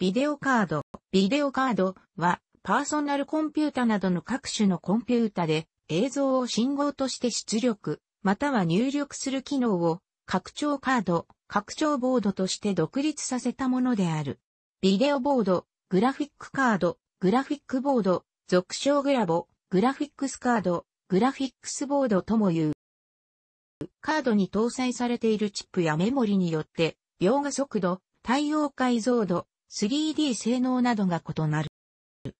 ビデオカード。ビデオカードはパーソナルコンピュータなどの各種のコンピュータで映像を信号として出力、または入力する機能を拡張カード、拡張ボードとして独立させたものである。ビデオボード、グラフィックカード、グラフィックボード、俗称グラボ、グラフィックスカード、グラフィックスボードとも言う。カードに搭載されているチップやメモリによって、描画速度、対応解像度、3D 性能などが異なる。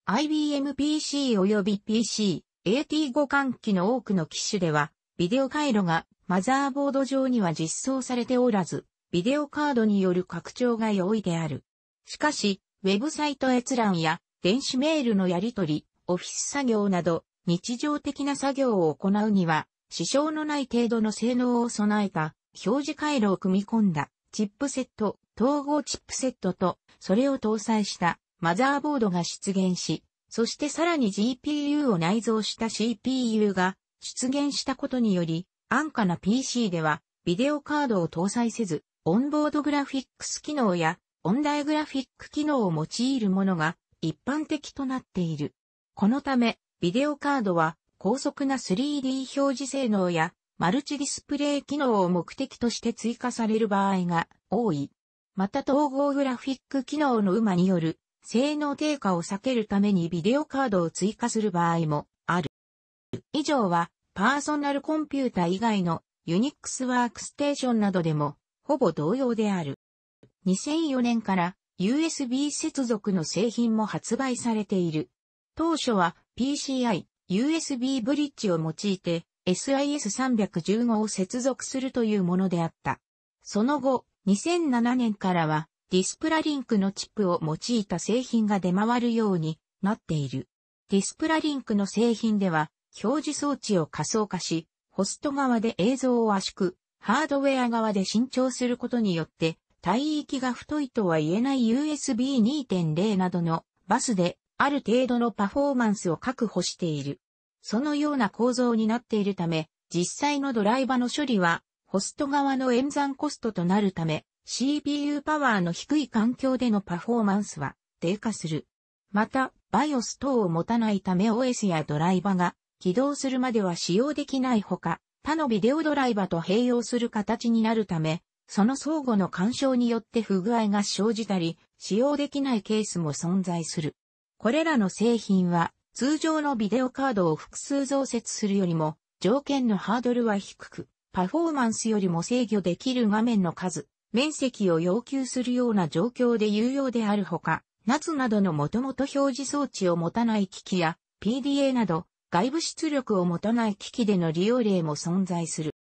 IBM PC 及び PC、AT 互換機の多くの機種では、ビデオ回路がマザーボード上には実装されておらず、ビデオカードによる拡張が容易である。しかし、ウェブサイト閲覧や電子メールのやり取り、オフィス作業など、日常的な作業を行うには、支障のない程度の性能を備えた、表示回路を組み込んだ、チップセット、統合チップセットと、それを搭載したマザーボードが出現し、そしてさらに GPU を内蔵した CPU が出現したことにより、安価な PC ではビデオカードを搭載せず、オンボードグラフィックス機能やオンライングラフィック機能を用いるものが一般的となっている。このため、ビデオカードは高速な 3D 表示性能やマルチディスプレイ機能を目的として追加される場合が多い。また統合グラフィック機能の馬による性能低下を避けるためにビデオカードを追加する場合もある。以上はパーソナルコンピュータ以外のユニックスワークステーションなどでもほぼ同様である。2004年から USB 接続の製品も発売されている。当初は PCI、USB ブリッジを用いて SIS315 を接続するというものであった。その後、2007年からはディスプラリンクのチップを用いた製品が出回るようになっている。ディスプラリンクの製品では表示装置を仮想化し、ホスト側で映像を圧縮、ハードウェア側で伸長することによって、帯域が太いとは言えない USB 2.0などのバスである程度のパフォーマンスを確保している。そのような構造になっているため、実際のドライバの処理はホスト側の演算コストとなるため、CPU パワーの低い環境でのパフォーマンスは低下する。また、BIOS 等を持たないため OS やドライバが起動するまでは使用できないほか、他のビデオドライバと併用する形になるため、その相互の干渉によって不具合が生じたり、使用できないケースも存在する。これらの製品は、通常のビデオカードを複数増設するよりも、条件のハードルは低く、パフォーマンスよりも制御できる画面の数、面積を要求するような状況で有用であるほか、夏などのもともと表示装置を持たない機器や PDA など外部出力を持たない機器での利用例も存在する。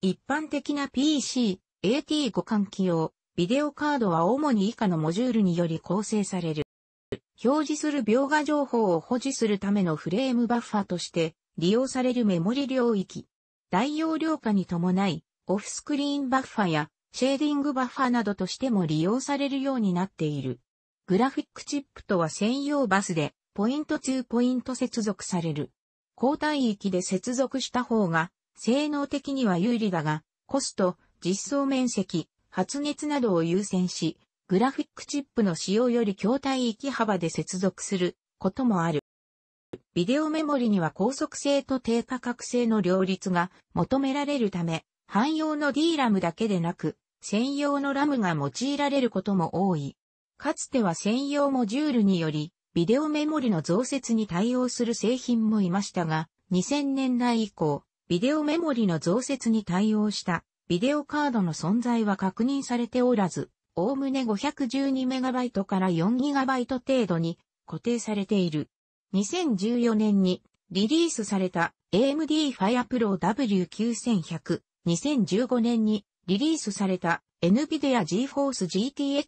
一般的な PC、AT 互換機用、ビデオカードは主に以下のモジュールにより構成される。表示する描画情報を保持するためのフレームバッファとして利用されるメモリ領域、大容量化に伴い、オフスクリーンバッファやシェーディングバッファなどとしても利用されるようになっている。グラフィックチップとは専用バスで、ポイント2ポイント接続される。交代域で接続した方が、性能的には有利だが、コスト、実装面積、発熱などを優先し、グラフィックチップの使用より筐体域幅で接続することもある。ビデオメモリには高速性と低価格性の両立が求められるため、汎用の D ラムだけでなく、専用のラムが用いられることも多い。かつては専用モジュールにより、ビデオメモリの増設に対応する製品もいましたが、2000年代以降、ビデオメモリの増設に対応したビデオカードの存在は確認されておらず、おおむね 512MB から 4GB 程度に固定されている。2014年にリリースされた AMD FirePro W9100。2015年にリリースされた NVIDIA GeForce GTX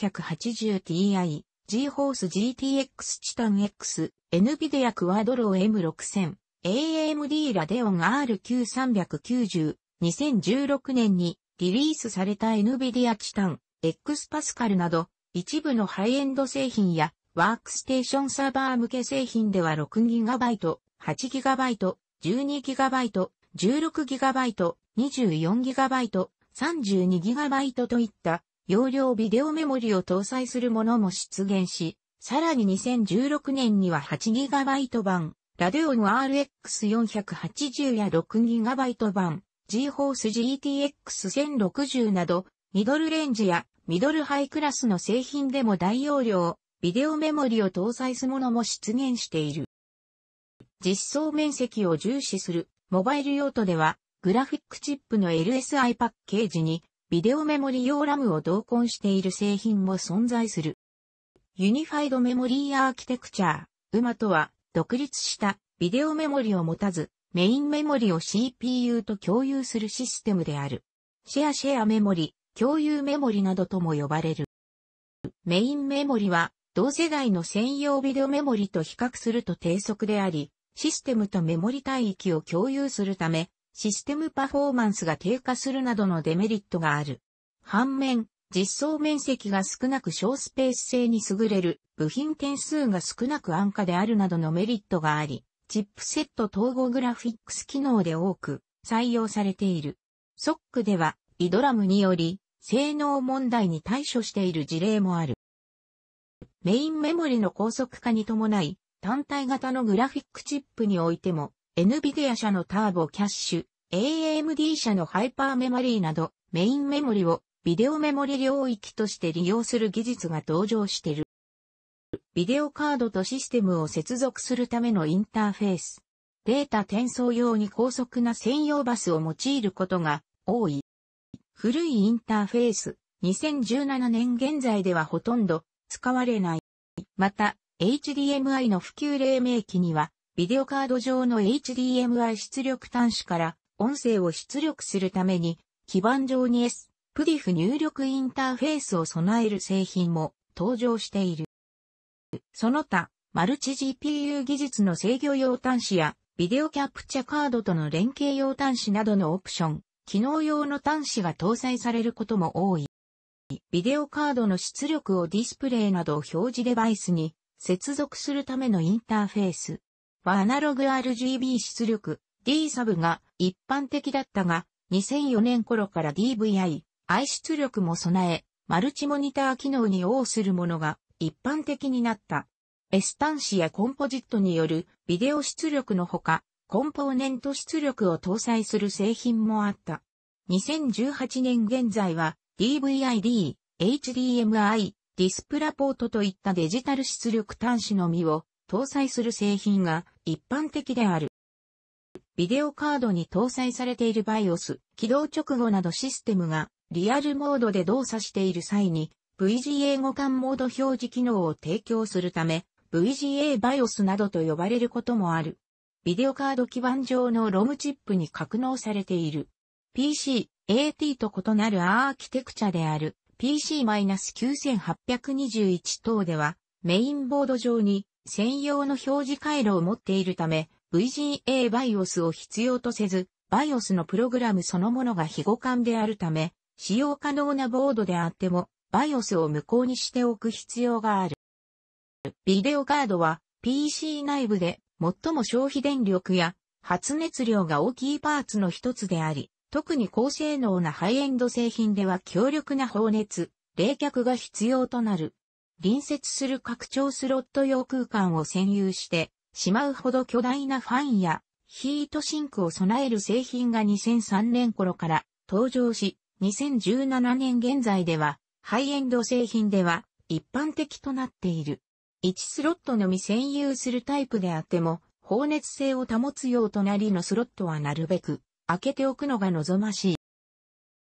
980Ti、GeForce GTX Titan X、NVIDIA Quadro M6000、AMD Radeon r 9 3 9 0 2016年にリリースされた NVIDIA Titan X Pascal など一部のハイエンド製品やワークステーションサーバー向け製品では 6GB、8GB、12GB、16GB、24GB、32GB といった容量ビデオメモリを搭載するものも出現し、さらに2016年には 8GB 版、ラデオン RX480 や 6GB 版、GForce GTX1060 など、ミドルレンジやミドルハイクラスの製品でも大容量、ビデオメモリを搭載すものも出現している。実装面積を重視するモバイル用途では、グラフィックチップの LSI パッケージにビデオメモリ用ラムを同梱している製品も存在する。ユニファイドメモリーアーキテクチャー、馬とは独立したビデオメモリを持たず、メインメモリを CPU と共有するシステムである。シェアシェアメモリ、共有メモリなどとも呼ばれる。メインメモリは同世代の専用ビデオメモリと比較すると低速であり、システムとメモリ帯域を共有するため、システムパフォーマンスが低下するなどのデメリットがある。反面、実装面積が少なく小スペース性に優れる、部品点数が少なく安価であるなどのメリットがあり、チップセット統合グラフィックス機能で多く採用されている。SOC では、イドラムにより、性能問題に対処している事例もある。メインメモリの高速化に伴い、単体型のグラフィックチップにおいても、NVIDIA 社のターボキャッシュ、AMD 社のハイパーメモリーなど、メインメモリをビデオメモリ領域として利用する技術が登場している。ビデオカードとシステムを接続するためのインターフェース。データ転送用に高速な専用バスを用いることが多い。古いインターフェース、2017年現在ではほとんど使われない。また、HDMI の普及黎明期には、ビデオカード上の HDMI 出力端子から音声を出力するために、基板上に S、プディフ入力インターフェースを備える製品も登場している。その他、マルチ GPU 技術の制御用端子や、ビデオキャプチャカードとの連携用端子などのオプション、機能用の端子が搭載されることも多い。ビデオカードの出力をディスプレイなどを表示デバイスに接続するためのインターフェースはアナログ RGB 出力 D サブが一般的だったが2004年頃から DVI、I 出力も備えマルチモニター機能に応するものが一般的になった。エスタンシやコンポジットによるビデオ出力のほか、コンポーネント出力を搭載する製品もあった。2018年現在は DVID、HDMI、ディスプラポートといったデジタル出力端子のみを搭載する製品が一般的である。ビデオカードに搭載されている BIOS、起動直後などシステムがリアルモードで動作している際に VGA 互換モード表示機能を提供するため VGA BIOS などと呼ばれることもある。ビデオカード基板上のロムチップに格納されている。PC、AT と異なるアーキテクチャである PC-9821 等ではメインボード上に専用の表示回路を持っているため VGA BIOS を必要とせず BIOS のプログラムそのものが非互換であるため使用可能なボードであっても BIOS を無効にしておく必要がある。ビデオカードは PC 内部で最も消費電力や発熱量が大きいパーツの一つであり、特に高性能なハイエンド製品では強力な放熱、冷却が必要となる。隣接する拡張スロット用空間を占有してしまうほど巨大なファンやヒートシンクを備える製品が2003年頃から登場し、2017年現在ではハイエンド製品では一般的となっている。1スロットのみ占有するタイプであっても、放熱性を保つうとなりのスロットはなるべく開けておくのが望まし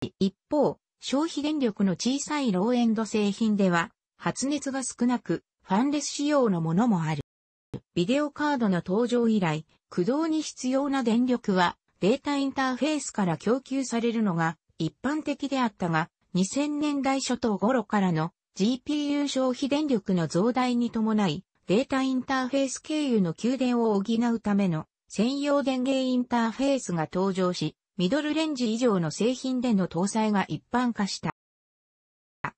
い。一方、消費電力の小さいローエンド製品では、発熱が少なく、ファンレス仕様のものもある。ビデオカードの登場以来、駆動に必要な電力は、データインターフェースから供給されるのが一般的であったが、2000年代初頭頃からの GPU 消費電力の増大に伴い、データインターフェース経由の給電を補うための専用電源インターフェースが登場し、ミドルレンジ以上の製品での搭載が一般化した。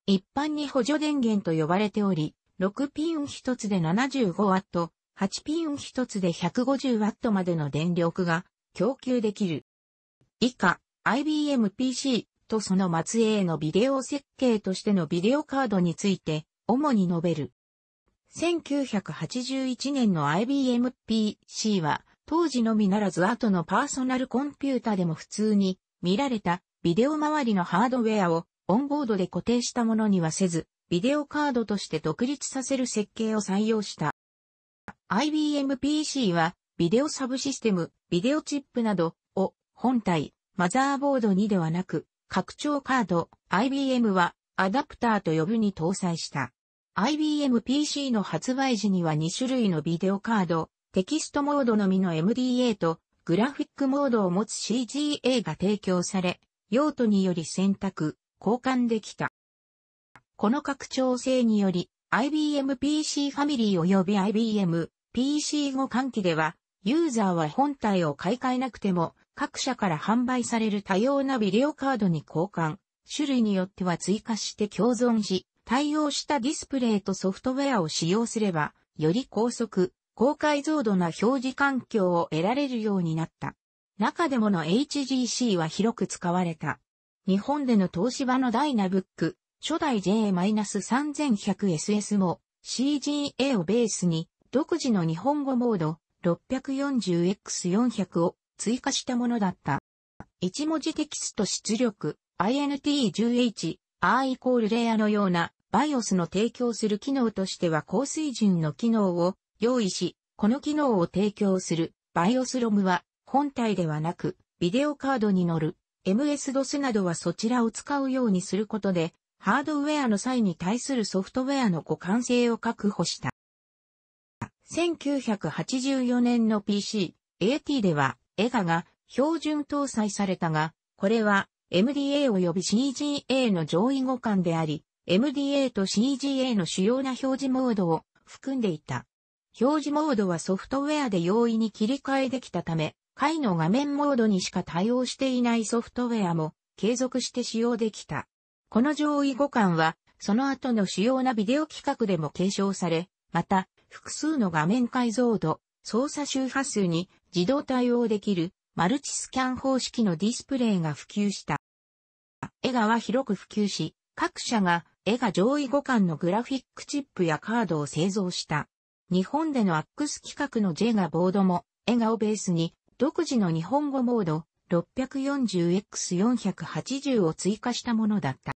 一般に補助電源と呼ばれており、6ピン1つで 75W、8ピン1つで 150W までの電力が供給できる。以下、IBM PC とその末裔のビデオ設計としてのビデオカードについて、主に述べる。1981年の IBM PC は、当時のみならず後のパーソナルコンピュータでも普通に見られたビデオ周りのハードウェアをオンボードで固定したものにはせず、ビデオカードとして独立させる設計を採用した。IBM PC はビデオサブシステム、ビデオチップなどを本体、マザーボードにではなく、拡張カード、IBM はアダプターと呼ぶに搭載した。IBM PC の発売時には2種類のビデオカード、テキストモードのみの MDA とグラフィックモードを持つ CGA が提供され、用途により選択、交換できた。この拡張性により、IBM PC ファミリー及び IBM p c 後換機では、ユーザーは本体を買い替えなくても、各社から販売される多様なビデオカードに交換、種類によっては追加して共存し、対応したディスプレイとソフトウェアを使用すれば、より高速、高解像度な表示環境を得られるようになった。中でもの HGC は広く使われた。日本での東芝のダイナブック、初代 J-3100SS も CGA をベースに独自の日本語モード 640X400 を追加したものだった。一文字テキスト出力 INT10H、R イコールレアのような BIOS の提供する機能としては高水準の機能を用意し、この機能を提供する BIOSROM は本体ではなく、ビデオカードに乗る MS-DOS などはそちらを使うようにすることで、ハードウェアの際に対するソフトウェアの互換性を確保した。1984年の PC、AT では、EGA が標準搭載されたが、これは MDA 及び CGA の上位互換であり、MDA と CGA の主要な表示モードを含んでいた。表示モードはソフトウェアで容易に切り替えできたため、回の画面モードにしか対応していないソフトウェアも継続して使用できた。この上位互換は、その後の主要なビデオ企画でも継承され、また、複数の画面解像度、操作周波数に自動対応できるマルチスキャン方式のディスプレイが普及した。エガは広く普及し、各社がエガ上位互換のグラフィックチップやカードを製造した。日本でのアックス企画のジェガボードも、笑顔ベースに、独自の日本語モード、640X480 を追加したものだった。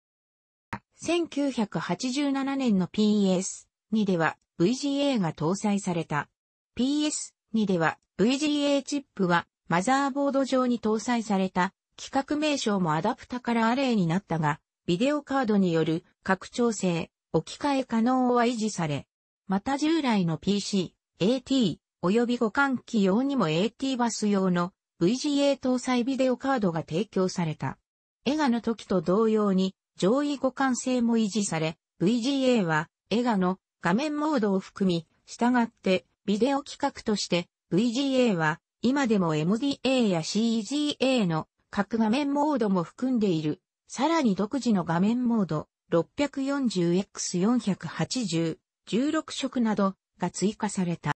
1987年の PS2 では VGA が搭載された。PS2 では VGA チップはマザーボード上に搭載された企画名称もアダプタからアレイになったが、ビデオカードによる拡張性、置き換え可能は維持され、また従来の PC、AT、及び互換機用にも AT バス用の VGA 搭載ビデオカードが提供された。エガの時と同様に上位互換性も維持され、VGA はエガの画面モードを含み、従ってビデオ規格として VGA は今でも MDA や CGA の各画面モードも含んでいる。さらに独自の画面モード 640x480 16色などが追加された。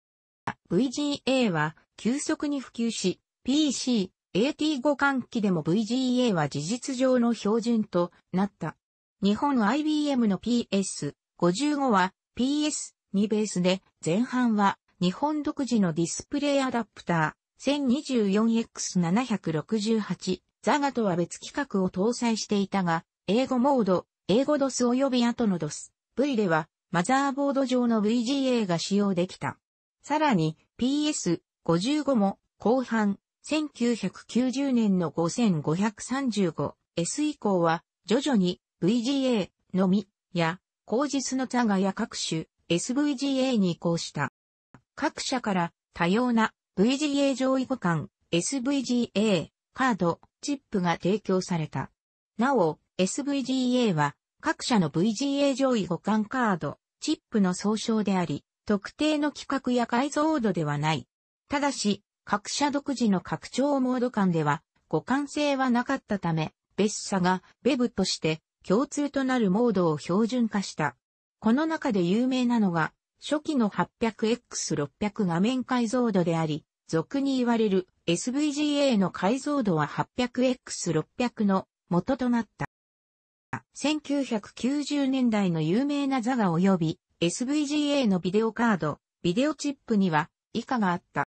VGA は急速に普及し、PC、AT 互換機でも VGA は事実上の標準となった。日本 IBM の PS55 は PS2 ベースで前半は日本独自のディスプレイアダプター 1024X768 ザガとは別規格を搭載していたが、英語モード、英語ドス及び後のドス V ではマザーボード上の VGA が使用できた。さらに PS55 も後半1990年の 5535S 以降は徐々に VGA のみや後日のタガや各種 SVGA に移行した。各社から多様な VGA 上位互換 SVGA カードチップが提供された。なお SVGA は各社の VGA 上位互換カードチップの総称であり、特定の規格や解像度ではない。ただし、各社独自の拡張モード間では、互換性はなかったため、別社が Web として共通となるモードを標準化した。この中で有名なのが、初期の 800x600 画面解像度であり、俗に言われる SVGA の解像度は 800x600 の元となった。1990年代の有名なザガ及び、SVGA のビデオカード、ビデオチップには以下があった。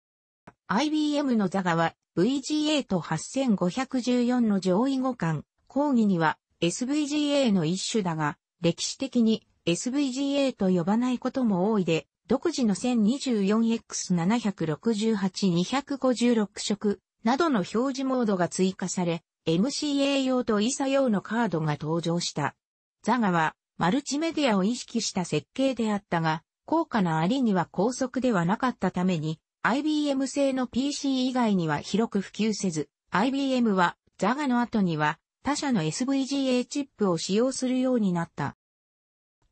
IBM のザガは VGA と8514の上位互換、講義には SVGA の一種だが、歴史的に SVGA と呼ばないことも多いで、独自の 1024X768-256 色などの表示モードが追加され、MCA 用とイ s a 用のカードが登場した。ザガは、マルチメディアを意識した設計であったが、高価なありには高速ではなかったために、IBM 製の PC 以外には広く普及せず、IBM は、ザガの後には、他社の SVGA チップを使用するようになった。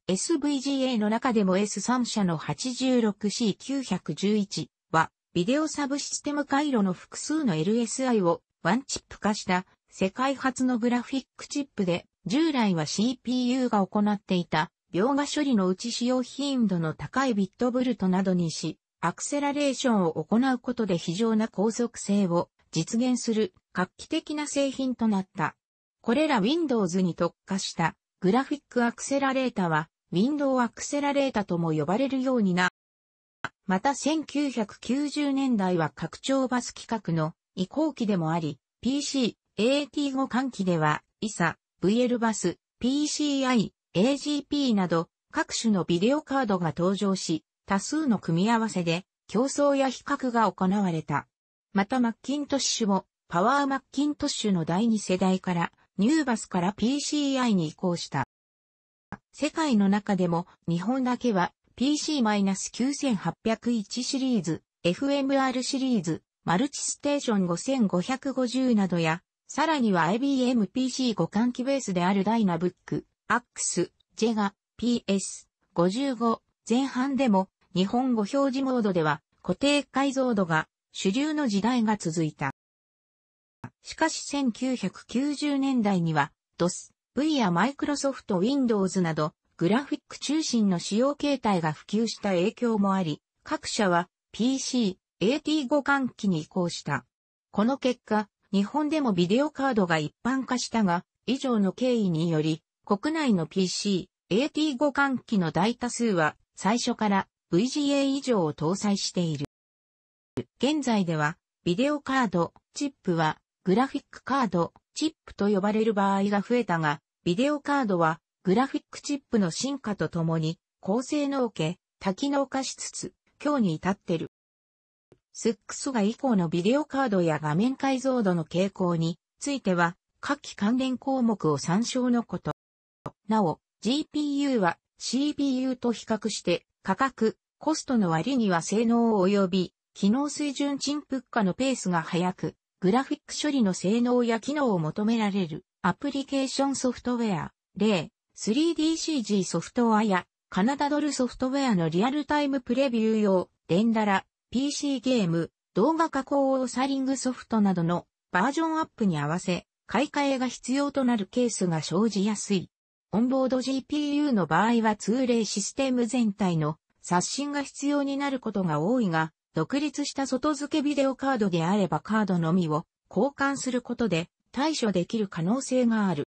SVGA の中でも S3 社の 86C911 は、ビデオサブシステム回路の複数の LSI をワンチップ化した世界初のグラフィックチップで、従来は CPU が行っていた、描画処理のうち使用頻度の高いビットブルトなどにし、アクセラレーションを行うことで非常な高速性を実現する画期的な製品となった。これら Windows に特化したグラフィックアクセラレータは Windows アクセラレータとも呼ばれるようにな。また1990年代は拡張バス規格の移行期でもあり、PC、AT 5換気では、ISA、VL バス、PCI、AGP など各種のビデオカードが登場し、多数の組み合わせで競争や比較が行われた。またマッキントッシュもパワーマッキントッシュの第2世代からニューバスから PCI に移行した。世界の中でも日本だけは PC-9801 シリーズ、FMR シリーズ、マルチステーション5550などやさらには IBM PC 互換機ベースであるダイナブック、AX、JEGA、PS55 前半でも日本語表示モードでは固定解像度が主流の時代が続いた。しかし1990年代には DOS、V や Microsoft Windows などグラフィック中心の使用形態が普及した影響もあり、各社は PC、AT 互換機に移行した。この結果、日本でもビデオカードが一般化したが、以上の経緯により、国内の PC、AT 互換機の大多数は、最初から VGA 以上を搭載している。現在では、ビデオカード、チップは、グラフィックカード、チップと呼ばれる場合が増えたが、ビデオカードは、グラフィックチップの進化とともに、高性能系、多機能化しつつ、今日に至ってる。スックスが以降のビデオカードや画面解像度の傾向については、下記関連項目を参照のこと。なお、GPU は CPU と比較して価格、コストの割には性能及び機能水準陳黙化のペースが速く、グラフィック処理の性能や機能を求められるアプリケーションソフトウェア、例、3DCG ソフトウェアやカナダドルソフトウェアのリアルタイムプレビュー用、レンダラ、PC ゲーム、動画加工オーサリングソフトなどのバージョンアップに合わせ、買い替えが必要となるケースが生じやすい。オンボード GPU の場合は通例システム全体の刷新が必要になることが多いが、独立した外付けビデオカードであればカードのみを交換することで対処できる可能性がある。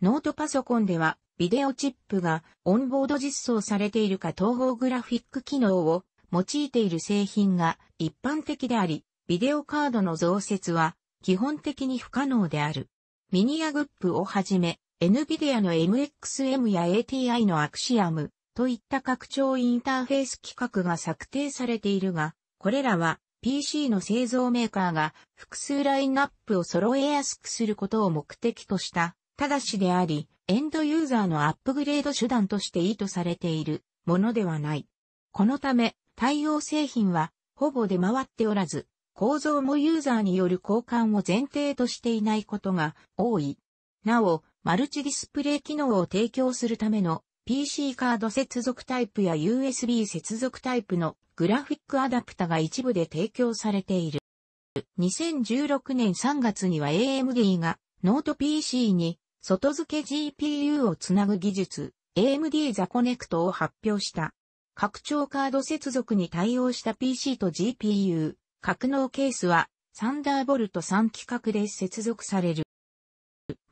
ノートパソコンではビデオチップがオンボード実装されているか統合グラフィック機能を用いている製品が一般的であり、ビデオカードの増設は基本的に不可能である。ミニアグップをはじめ、NVIDIA の MXM や ATI のアクシアムといった拡張インターフェース規格が策定されているが、これらは PC の製造メーカーが複数ラインナップを揃えやすくすることを目的とした、ただしであり、エンドユーザーのアップグレード手段として意図されているものではない。このため、対応製品はほぼ出回っておらず、構造もユーザーによる交換を前提としていないことが多い。なお、マルチディスプレイ機能を提供するための PC カード接続タイプや USB 接続タイプのグラフィックアダプタが一部で提供されている。2016年3月には AMD がノート PC に外付け GPU をつなぐ技術 AMD ザコネクトを発表した。拡張カード接続に対応した PC と GPU、格納ケースは、サンダーボルト3規格で接続される。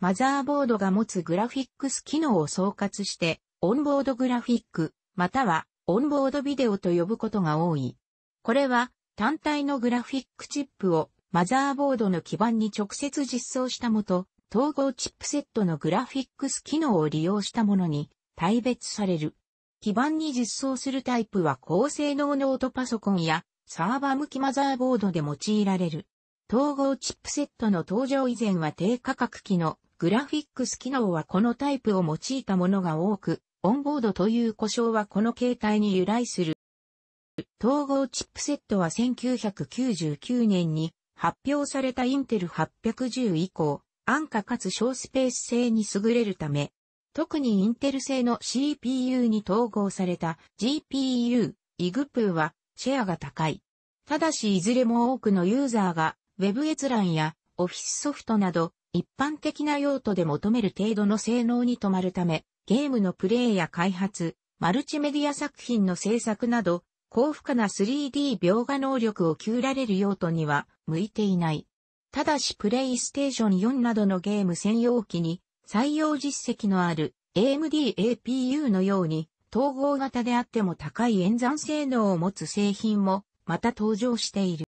マザーボードが持つグラフィックス機能を総括して、オンボードグラフィック、または、オンボードビデオと呼ぶことが多い。これは、単体のグラフィックチップを、マザーボードの基板に直接実装したもと、統合チップセットのグラフィックス機能を利用したものに、大別される。基盤に実装するタイプは高性能ノートパソコンやサーバー向きマザーボードで用いられる。統合チップセットの登場以前は低価格機のグラフィックス機能はこのタイプを用いたものが多く、オンボードという故障はこの形態に由来する。統合チップセットは1999年に発表されたインテル810以降、安価かつ小スペース性に優れるため、特にインテル製の CPU に統合された GPU、イ g p u はシェアが高い。ただしいずれも多くのユーザーが Web 閲覧や Office ソフトなど一般的な用途で求める程度の性能に止まるため、ゲームのプレイや開発、マルチメディア作品の制作など、高負荷な 3D 描画能力を給られる用途には向いていない。ただしプレイステーション4などのゲーム専用機に採用実績のある AMD APU のように統合型であっても高い演算性能を持つ製品もまた登場している。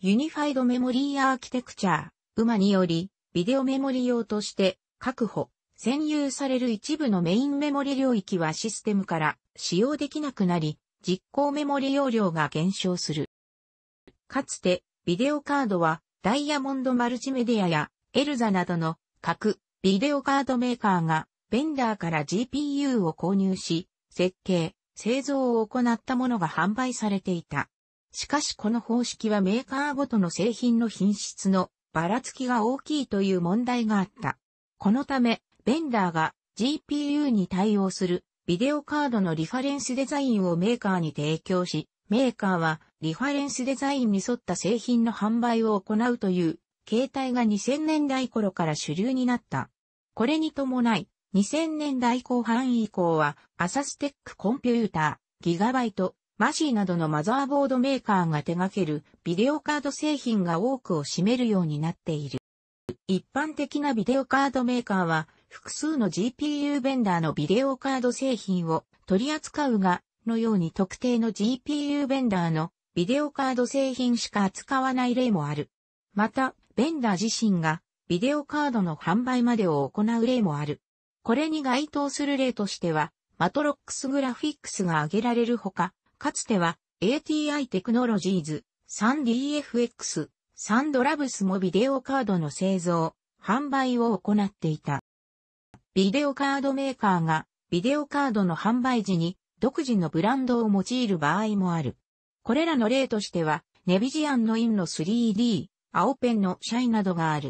ユニファイドメモリーアーキテクチャー、馬によりビデオメモリ用として確保、占有される一部のメインメモリ領域はシステムから使用できなくなり、実行メモリ容量が減少する。かつて、ビデオカードはダイヤモンドマルチメディアやエルザなどの核、ビデオカードメーカーがベンダーから GPU を購入し、設計、製造を行ったものが販売されていた。しかしこの方式はメーカーごとの製品の品質のばらつきが大きいという問題があった。このため、ベンダーが GPU に対応するビデオカードのリファレンスデザインをメーカーに提供し、メーカーはリファレンスデザインに沿った製品の販売を行うという形態が2000年代頃から主流になった。これに伴い、2000年代後半以降は、アサステックコンピューター、ギガバイト、マシーなどのマザーボードメーカーが手掛けるビデオカード製品が多くを占めるようになっている。一般的なビデオカードメーカーは複数の GPU ベンダーのビデオカード製品を取り扱うが、のように特定の GPU ベンダーのビデオカード製品しか扱わない例もある。また、ベンダー自身がビデオカードの販売までを行う例もある。これに該当する例としては、マトロックスグラフィックスが挙げられるほか、かつては ATI テクノロジーズ、3DFX、サンドラブスもビデオカードの製造、販売を行っていた。ビデオカードメーカーがビデオカードの販売時に独自のブランドを用いる場合もある。これらの例としては、ネビジアンのインの 3D、青ペンのシャイなどがある。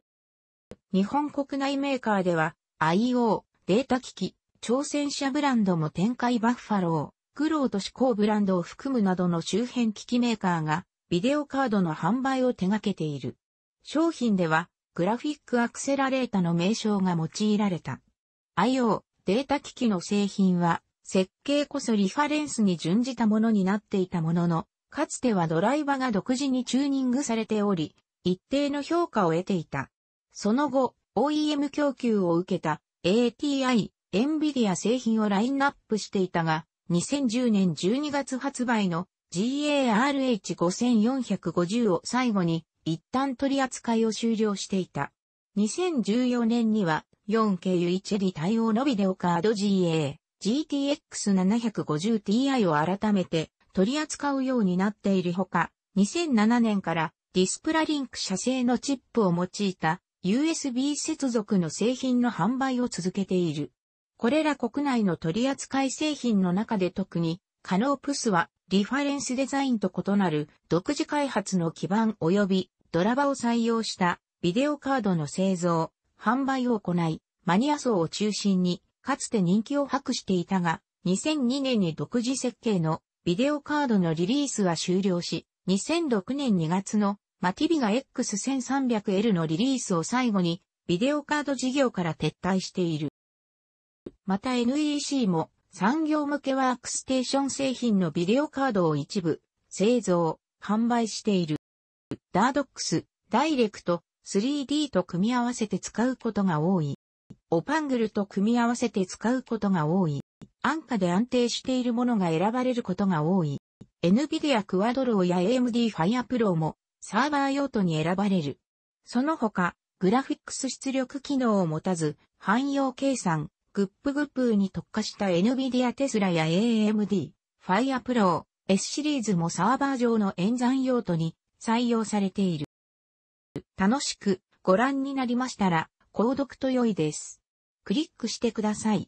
日本国内メーカーでは IO、データ機器、挑戦者ブランドも展開バッファロー、クローと思考ブランドを含むなどの周辺機器メーカーがビデオカードの販売を手掛けている。商品ではグラフィックアクセラレータの名称が用いられた。IO、データ機器の製品は設計こそリファレンスに準じたものになっていたものの、かつてはドライバが独自にチューニングされており、一定の評価を得ていた。その後、OEM 供給を受けた ATI、NVIDIA 製品をラインナップしていたが、2010年12月発売の GARH5450 を最後に一旦取り扱いを終了していた。2014年には 4K ユイチェリ対応のビデオカード GA、GTX750Ti を改めて取り扱うようになっているほか、2007年からディスプラリンク社製のチップを用いた USB 接続の製品の販売を続けている。これら国内の取扱製品の中で特に、カノープスはリファレンスデザインと異なる独自開発の基盤及びドラバを採用したビデオカードの製造、販売を行い、マニア層を中心にかつて人気を博していたが、2002年に独自設計のビデオカードのリリースは終了し、2006年2月のマティビが X1300L のリリースを最後に、ビデオカード事業から撤退している。また NEC も産業向けワークステーション製品のビデオカードを一部製造、販売している。ダードックス、ダイレクト、3D と組み合わせて使うことが多い。オパングルと組み合わせて使うことが多い。安価で安定しているものが選ばれることが多い。NVIDIA クワドローや AMD Fire Pro もサーバー用途に選ばれる。その他、グラフィックス出力機能を持たず、汎用計算、グップグップに特化した NVIDIA テスラや AMD、FirePro、S シリーズもサーバー上の演算用途に採用されている。楽しくご覧になりましたら、購読と良いです。クリックしてください。